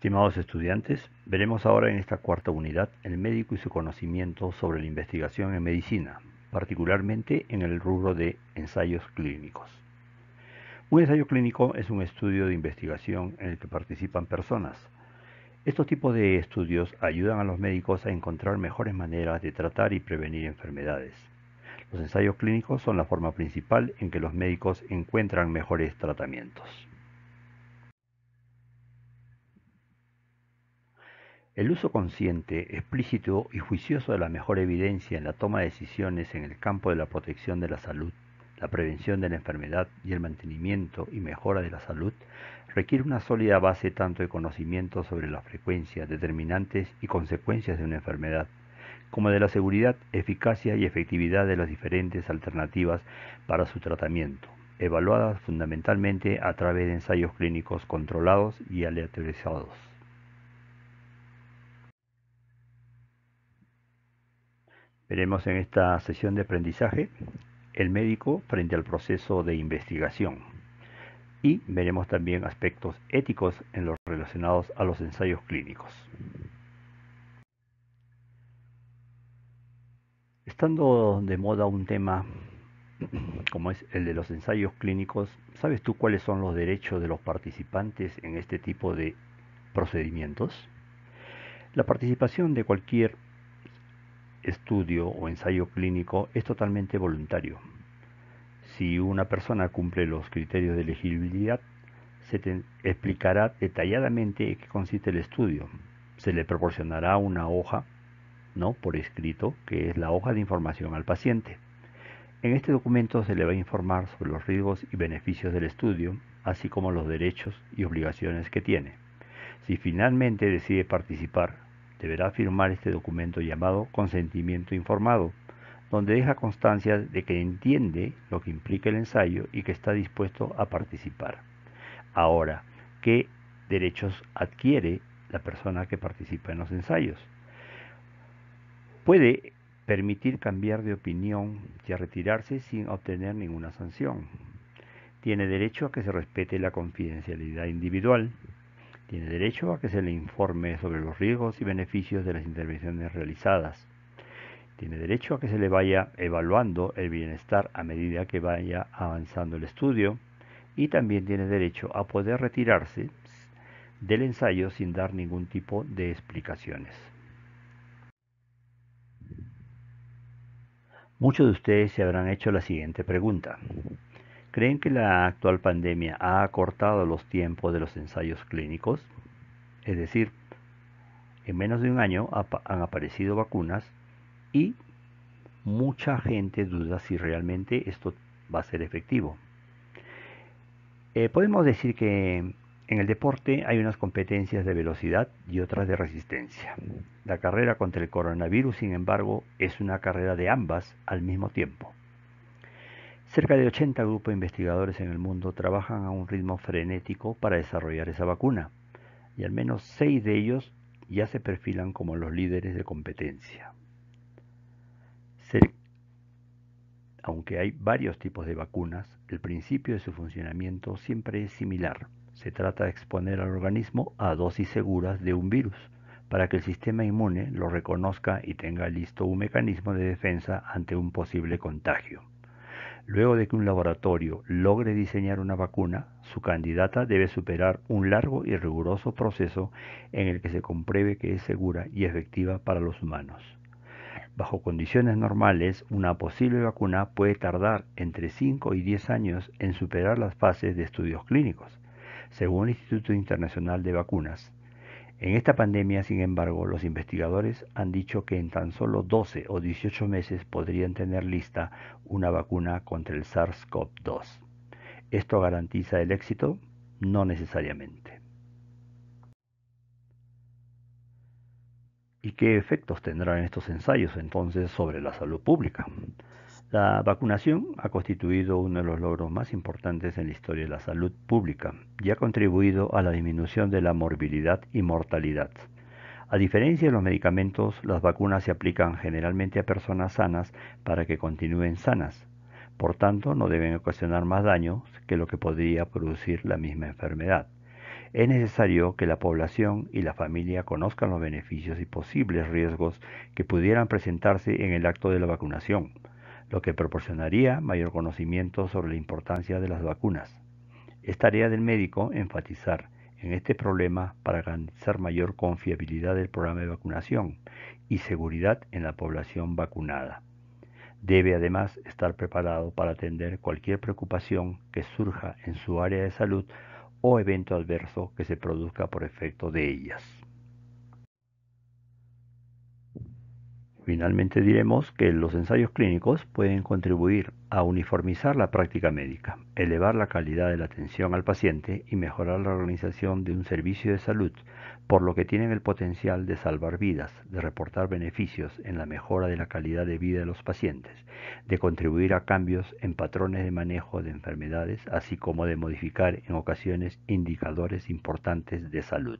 Estimados estudiantes, veremos ahora en esta cuarta unidad el médico y su conocimiento sobre la investigación en medicina, particularmente en el rubro de ensayos clínicos. Un ensayo clínico es un estudio de investigación en el que participan personas. Estos tipos de estudios ayudan a los médicos a encontrar mejores maneras de tratar y prevenir enfermedades. Los ensayos clínicos son la forma principal en que los médicos encuentran mejores tratamientos. El uso consciente, explícito y juicioso de la mejor evidencia en la toma de decisiones en el campo de la protección de la salud, la prevención de la enfermedad y el mantenimiento y mejora de la salud requiere una sólida base tanto de conocimiento sobre las frecuencias determinantes y consecuencias de una enfermedad, como de la seguridad, eficacia y efectividad de las diferentes alternativas para su tratamiento, evaluadas fundamentalmente a través de ensayos clínicos controlados y aleatorizados. Veremos en esta sesión de aprendizaje el médico frente al proceso de investigación y veremos también aspectos éticos en los relacionados a los ensayos clínicos. Estando de moda un tema como es el de los ensayos clínicos, ¿sabes tú cuáles son los derechos de los participantes en este tipo de procedimientos? La participación de cualquier estudio o ensayo clínico es totalmente voluntario. Si una persona cumple los criterios de elegibilidad, se te explicará detalladamente qué consiste el estudio. Se le proporcionará una hoja, ¿no? por escrito, que es la hoja de información al paciente. En este documento se le va a informar sobre los riesgos y beneficios del estudio, así como los derechos y obligaciones que tiene. Si finalmente decide participar, deberá firmar este documento llamado consentimiento informado, donde deja constancia de que entiende lo que implica el ensayo y que está dispuesto a participar. Ahora, ¿qué derechos adquiere la persona que participa en los ensayos? Puede permitir cambiar de opinión y retirarse sin obtener ninguna sanción. Tiene derecho a que se respete la confidencialidad individual, tiene derecho a que se le informe sobre los riesgos y beneficios de las intervenciones realizadas. Tiene derecho a que se le vaya evaluando el bienestar a medida que vaya avanzando el estudio. Y también tiene derecho a poder retirarse del ensayo sin dar ningún tipo de explicaciones. Muchos de ustedes se habrán hecho la siguiente pregunta. ¿Creen que la actual pandemia ha acortado los tiempos de los ensayos clínicos? Es decir, en menos de un año han aparecido vacunas y mucha gente duda si realmente esto va a ser efectivo. Eh, podemos decir que en el deporte hay unas competencias de velocidad y otras de resistencia. La carrera contra el coronavirus, sin embargo, es una carrera de ambas al mismo tiempo. Cerca de 80 grupos de investigadores en el mundo trabajan a un ritmo frenético para desarrollar esa vacuna, y al menos 6 de ellos ya se perfilan como los líderes de competencia. Aunque hay varios tipos de vacunas, el principio de su funcionamiento siempre es similar. Se trata de exponer al organismo a dosis seguras de un virus para que el sistema inmune lo reconozca y tenga listo un mecanismo de defensa ante un posible contagio. Luego de que un laboratorio logre diseñar una vacuna, su candidata debe superar un largo y riguroso proceso en el que se compruebe que es segura y efectiva para los humanos. Bajo condiciones normales, una posible vacuna puede tardar entre 5 y 10 años en superar las fases de estudios clínicos, según el Instituto Internacional de Vacunas. En esta pandemia, sin embargo, los investigadores han dicho que en tan solo 12 o 18 meses podrían tener lista una vacuna contra el SARS-CoV-2. ¿Esto garantiza el éxito? No necesariamente. ¿Y qué efectos tendrán estos ensayos entonces sobre la salud pública? La vacunación ha constituido uno de los logros más importantes en la historia de la salud pública y ha contribuido a la disminución de la morbilidad y mortalidad. A diferencia de los medicamentos, las vacunas se aplican generalmente a personas sanas para que continúen sanas. Por tanto, no deben ocasionar más daños que lo que podría producir la misma enfermedad. Es necesario que la población y la familia conozcan los beneficios y posibles riesgos que pudieran presentarse en el acto de la vacunación lo que proporcionaría mayor conocimiento sobre la importancia de las vacunas. Es tarea del médico enfatizar en este problema para garantizar mayor confiabilidad del programa de vacunación y seguridad en la población vacunada. Debe además estar preparado para atender cualquier preocupación que surja en su área de salud o evento adverso que se produzca por efecto de ellas. Finalmente diremos que los ensayos clínicos pueden contribuir a uniformizar la práctica médica, elevar la calidad de la atención al paciente y mejorar la organización de un servicio de salud, por lo que tienen el potencial de salvar vidas, de reportar beneficios en la mejora de la calidad de vida de los pacientes, de contribuir a cambios en patrones de manejo de enfermedades, así como de modificar en ocasiones indicadores importantes de salud.